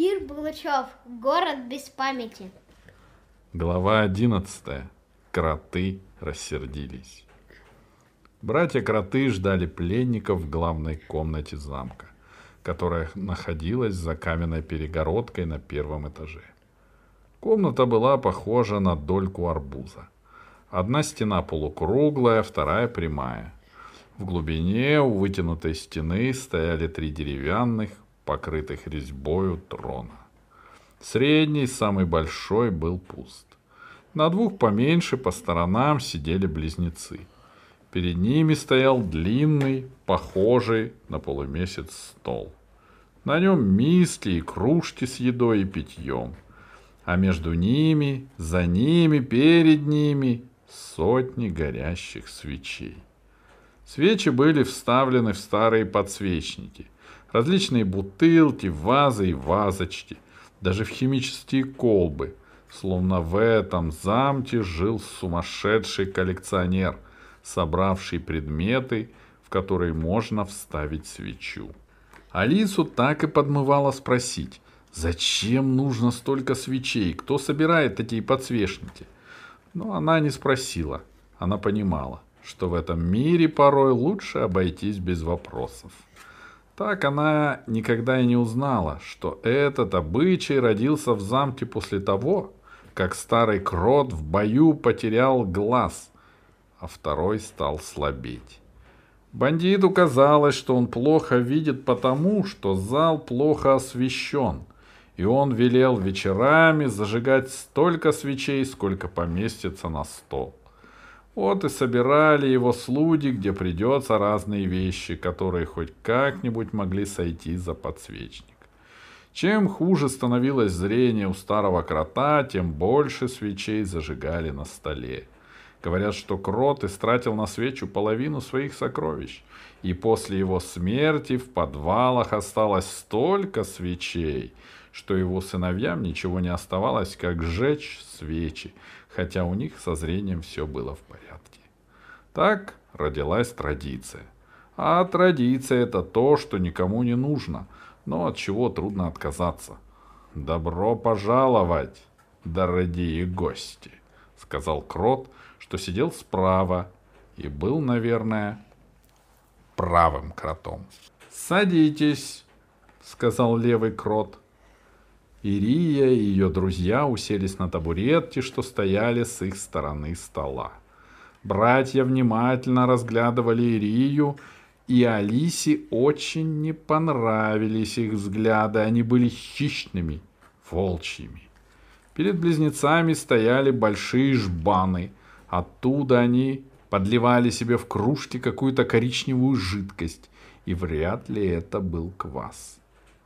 Кир Булычев. Город без памяти. Глава одиннадцатая. Кроты рассердились. Братья-кроты ждали пленников в главной комнате замка, которая находилась за каменной перегородкой на первом этаже. Комната была похожа на дольку арбуза. Одна стена полукруглая, вторая прямая. В глубине у вытянутой стены стояли три деревянных, покрытых резьбою трона. Средний, самый большой, был пуст. На двух поменьше по сторонам сидели близнецы. Перед ними стоял длинный, похожий на полумесяц стол. На нем миски и кружки с едой и питьем. А между ними, за ними, перед ними сотни горящих свечей. Свечи были вставлены в старые подсвечники – Различные бутылки, вазы и вазочки. Даже в химические колбы. Словно в этом замке жил сумасшедший коллекционер, собравший предметы, в которые можно вставить свечу. Алису так и подмывало спросить, зачем нужно столько свечей, кто собирает такие подсвечники? Но она не спросила, она понимала, что в этом мире порой лучше обойтись без вопросов. Так она никогда и не узнала, что этот обычай родился в замке после того, как старый крот в бою потерял глаз, а второй стал слабеть. Бандиту казалось, что он плохо видит потому, что зал плохо освещен, и он велел вечерами зажигать столько свечей, сколько поместится на стол. Вот и собирали его слуги, где придется разные вещи, которые хоть как-нибудь могли сойти за подсвечник. Чем хуже становилось зрение у старого крота, тем больше свечей зажигали на столе. Говорят, что крот истратил на свечу половину своих сокровищ, и после его смерти в подвалах осталось столько свечей, что его сыновьям ничего не оставалось, как сжечь свечи, хотя у них со зрением все было в порядке. Так родилась традиция. А традиция это то, что никому не нужно, но от чего трудно отказаться. Добро пожаловать, дорогие гости, сказал Крот, что сидел справа и был, наверное, правым кротом. Садитесь, сказал левый крот. Ирия и ее друзья уселись на табуретки, что стояли с их стороны стола. Братья внимательно разглядывали Ирию, и Алисе очень не понравились их взгляды, они были хищными, волчьими. Перед близнецами стояли большие жбаны, оттуда они подливали себе в кружки какую-то коричневую жидкость, и вряд ли это был квас.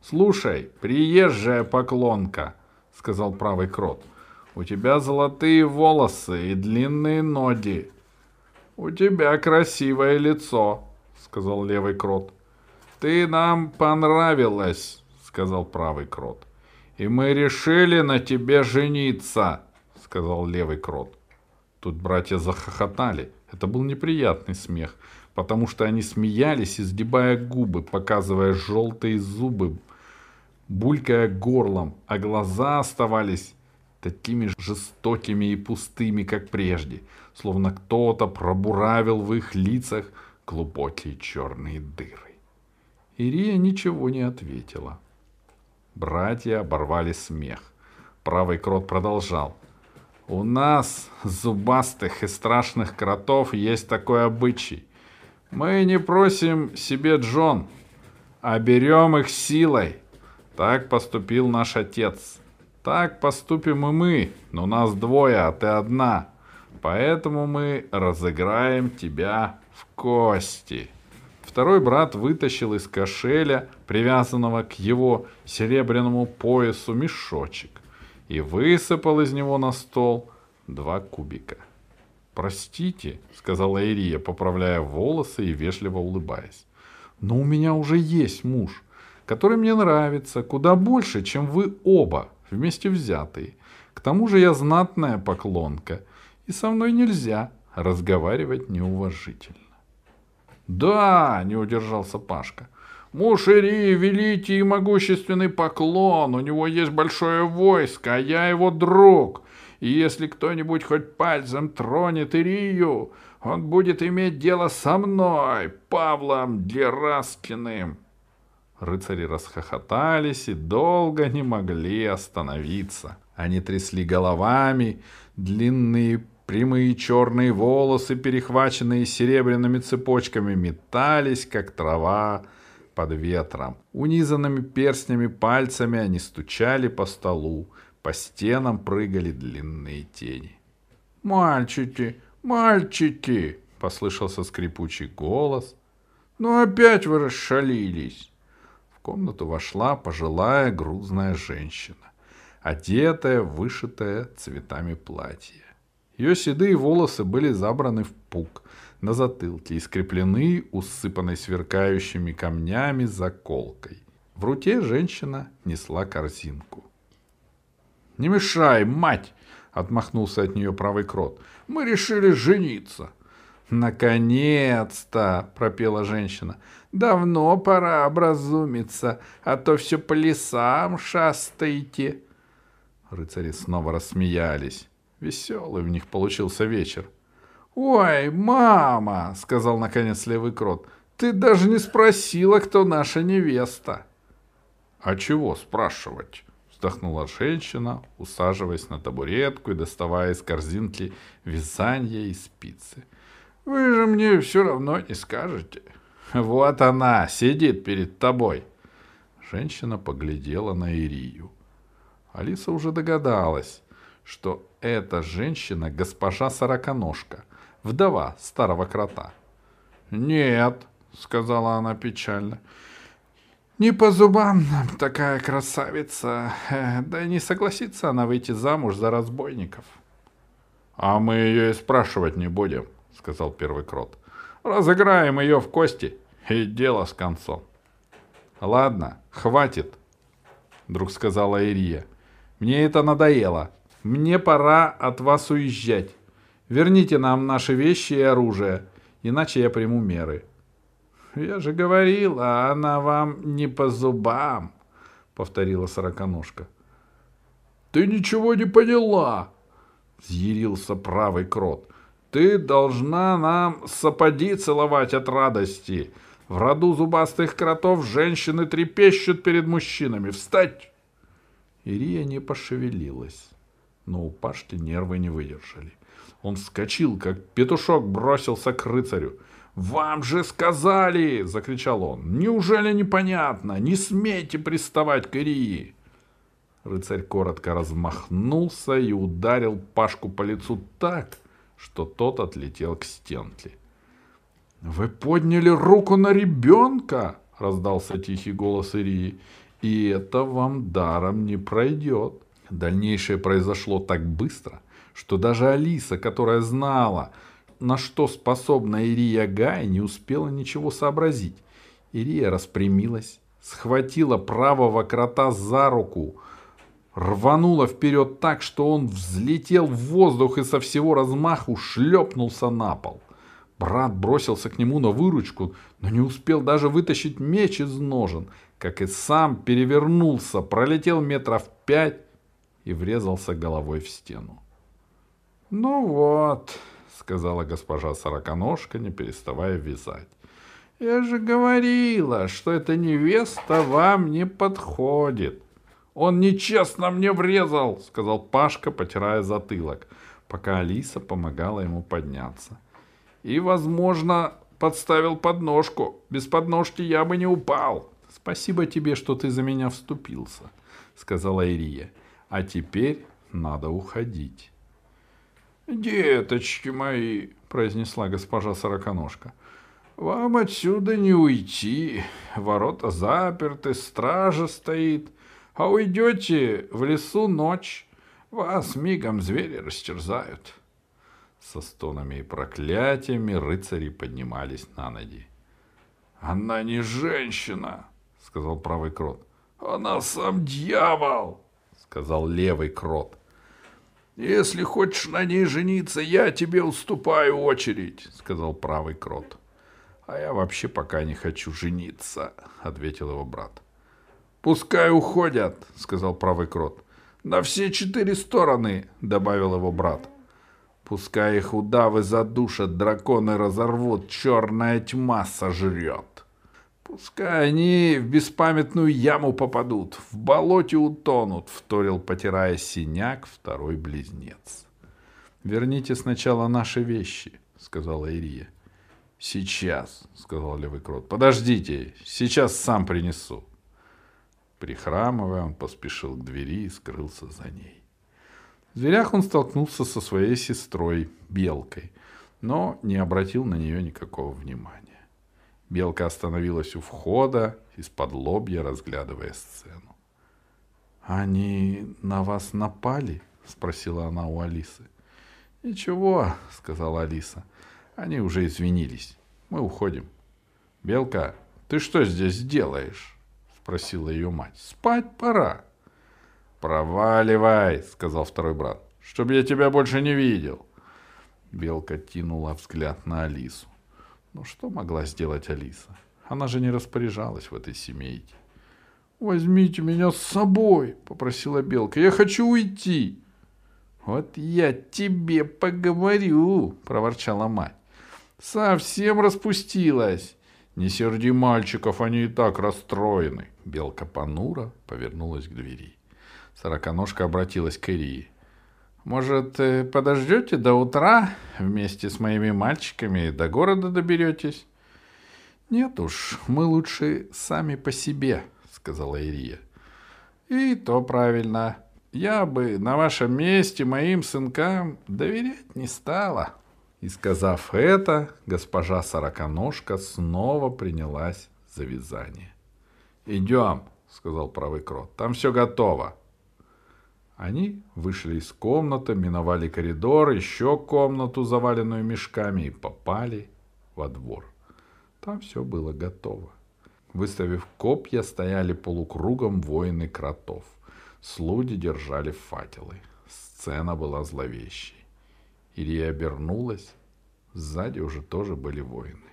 «Слушай, приезжая поклонка», — сказал правый крот, — «у тебя золотые волосы и длинные ноги». «У тебя красивое лицо», — сказал левый крот. «Ты нам понравилась», — сказал правый крот. «И мы решили на тебе жениться», — сказал левый крот. Тут братья захохотали. Это был неприятный смех, потому что они смеялись, изгибая губы, показывая желтые зубы булькая горлом, а глаза оставались такими жестокими и пустыми, как прежде, словно кто-то пробуравил в их лицах глубокие черные дыры. Ирия ничего не ответила. Братья оборвали смех. Правый крот продолжал. «У нас, зубастых и страшных кротов, есть такой обычай. Мы не просим себе джон, а берем их силой, так поступил наш отец. Так поступим и мы, но нас двое, а ты одна. Поэтому мы разыграем тебя в кости. Второй брат вытащил из кошеля, привязанного к его серебряному поясу, мешочек и высыпал из него на стол два кубика. «Простите», — сказала Ирия, поправляя волосы и вежливо улыбаясь, — «но у меня уже есть муж который мне нравится куда больше, чем вы оба, вместе взятые. К тому же я знатная поклонка, и со мной нельзя разговаривать неуважительно. «Да!» — не удержался Пашка. «Муж великий и могущественный поклон, у него есть большое войско, а я его друг. И если кто-нибудь хоть пальцем тронет Ирию, он будет иметь дело со мной, Павлом Дераскиным». Рыцари расхохотались и долго не могли остановиться. Они трясли головами, длинные прямые черные волосы, перехваченные серебряными цепочками, метались, как трава под ветром. Унизанными перстнями пальцами они стучали по столу, по стенам прыгали длинные тени. «Мальчики, мальчики!» — послышался скрипучий голос. «Ну опять вы расшалились!» комнату вошла пожилая грузная женщина, одетая, вышитая цветами платье. Ее седые волосы были забраны в пук на затылке и скреплены усыпанной сверкающими камнями заколкой. В руке женщина несла корзинку. «Не мешай, мать!» — отмахнулся от нее правый крот. «Мы решили жениться. «Наконец-то!» — пропела женщина. «Давно пора образумиться, а то все по лесам шастаете». Рыцари снова рассмеялись. Веселый у них получился вечер. «Ой, мама!» — сказал наконец левый крот. «Ты даже не спросила, кто наша невеста!» «А чего спрашивать?» — вздохнула женщина, усаживаясь на табуретку и доставая из корзинки вязание и спицы — вы же мне все равно не скажете. Вот она сидит перед тобой. Женщина поглядела на Ирию. Алиса уже догадалась, что эта женщина госпожа Сороконожка, вдова старого крота. «Нет», — сказала она печально, — «не по зубам нам такая красавица, э, да и не согласится она выйти замуж за разбойников». «А мы ее и спрашивать не будем», —— сказал первый крот. «Разыграем ее в кости, и дело с концом». «Ладно, хватит», — вдруг сказала Ирия. «Мне это надоело. Мне пора от вас уезжать. Верните нам наши вещи и оружие, иначе я приму меры». «Я же говорил, а она вам не по зубам», — повторила сороконожка. «Ты ничего не поняла!» — взъярился правый крот. Ты должна нам сапоги целовать от радости. В роду зубастых кротов женщины трепещут перед мужчинами. Встать!» Ирия не пошевелилась, но у Пашки нервы не выдержали. Он вскочил, как петушок бросился к рыцарю. «Вам же сказали!» — закричал он. «Неужели непонятно? Не смейте приставать к Ирии!» Рыцарь коротко размахнулся и ударил Пашку по лицу так, что тот отлетел к Стентли. «Вы подняли руку на ребенка!» — раздался тихий голос Ирии. «И это вам даром не пройдет». Дальнейшее произошло так быстро, что даже Алиса, которая знала, на что способна Ирия Гай, не успела ничего сообразить. Ирия распрямилась, схватила правого крота за руку — рвануло вперед так, что он взлетел в воздух и со всего размаху шлепнулся на пол. Брат бросился к нему на выручку, но не успел даже вытащить меч из ножен, как и сам перевернулся, пролетел метров пять и врезался головой в стену. «Ну вот», — сказала госпожа Сороконожка, не переставая вязать. «Я же говорила, что эта невеста вам не подходит. «Он нечестно мне врезал!» — сказал Пашка, потирая затылок, пока Алиса помогала ему подняться. «И, возможно, подставил подножку. Без подножки я бы не упал!» «Спасибо тебе, что ты за меня вступился», — сказала Ирия. «А теперь надо уходить». «Деточки мои», — произнесла госпожа Сороконожка, — «вам отсюда не уйти. Ворота заперты, стража стоит. А уйдете в лесу ночь, вас мигом звери растерзают. Со стонами и проклятиями рыцари поднимались на ноги. «Она не женщина!» — сказал правый крот. «Она сам дьявол!» — сказал левый крот. «Если хочешь на ней жениться, я тебе уступаю очередь», — сказал правый крот. «А я вообще пока не хочу жениться», — ответил его брат. — «Пускай уходят», — сказал правый крот. «На все четыре стороны», — добавил его брат. «Пускай их удавы задушат, драконы разорвут, черная тьма сожрет. Пускай они в беспамятную яму попадут, в болоте утонут», — вторил, потирая синяк, второй близнец. «Верните сначала наши вещи», — сказала Ирия. «Сейчас», — сказал левый крот. «Подождите, сейчас сам принесу». Прихрамывая, он поспешил к двери и скрылся за ней. В дверях он столкнулся со своей сестрой, Белкой, но не обратил на нее никакого внимания. Белка остановилась у входа, из-под лобья разглядывая сцену. «Они на вас напали?» — спросила она у Алисы. «Ничего», — сказала Алиса. «Они уже извинились. Мы уходим». «Белка, ты что здесь делаешь?» спросила ее мать. «Спать пора». «Проваливай», — сказал второй брат, чтобы я тебя больше не видел». Белка кинула взгляд на Алису. Но ну, что могла сделать Алиса? Она же не распоряжалась в этой семейке. «Возьмите меня с собой», — попросила Белка. «Я хочу уйти». «Вот я тебе поговорю», — проворчала мать. «Совсем распустилась». «Не серди мальчиков, они и так расстроены!» Белка понура повернулась к двери. Сороконожка обратилась к Ирии. «Может, э, подождете до утра? Вместе с моими мальчиками до города доберетесь?» «Нет уж, мы лучше сами по себе», — сказала Ирия. «И то правильно. Я бы на вашем месте моим сынкам доверять не стала». И сказав это, госпожа Сороконожка снова принялась за вязание. «Идем», — сказал правый крот, — «там все готово». Они вышли из комнаты, миновали коридор, еще комнату, заваленную мешками, и попали во двор. Там все было готово. Выставив копья, стояли полукругом воины кротов. Слуги держали факелы. Сцена была зловещей. Ирия обернулась. Сзади уже тоже были воины.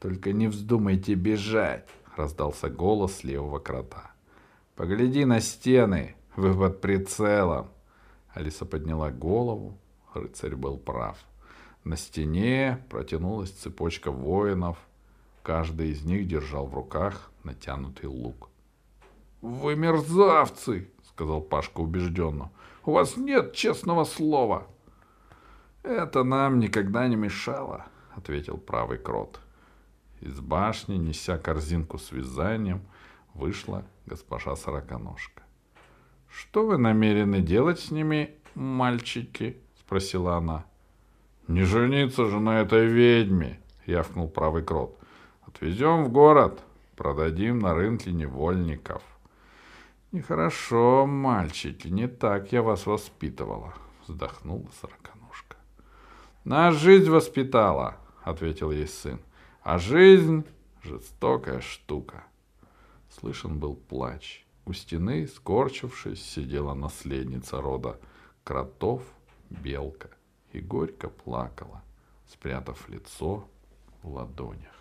«Только не вздумайте бежать!» — раздался голос левого крота. «Погляди на стены! Вы под прицелом!» Алиса подняла голову. Рыцарь был прав. На стене протянулась цепочка воинов. Каждый из них держал в руках натянутый лук. «Вы мерзавцы!» — сказал Пашка убежденно. «У вас нет честного слова!» «Это нам никогда не мешало», — ответил правый крот. Из башни, неся корзинку с вязанием, вышла госпожа Сороконожка. «Что вы намерены делать с ними, мальчики?» — спросила она. «Не жениться же на этой ведьме!» — явкнул правый крот. «Отвезем в город, продадим на рынке невольников». «Нехорошо, мальчики, не так я вас воспитывала», — вздохнула сороконожка. Нас жизнь воспитала, ответил ей сын. А жизнь жестокая штука. Слышен был плач. У стены, скорчившись, сидела наследница рода кротов, белка, и горько плакала, спрятав лицо в ладонях.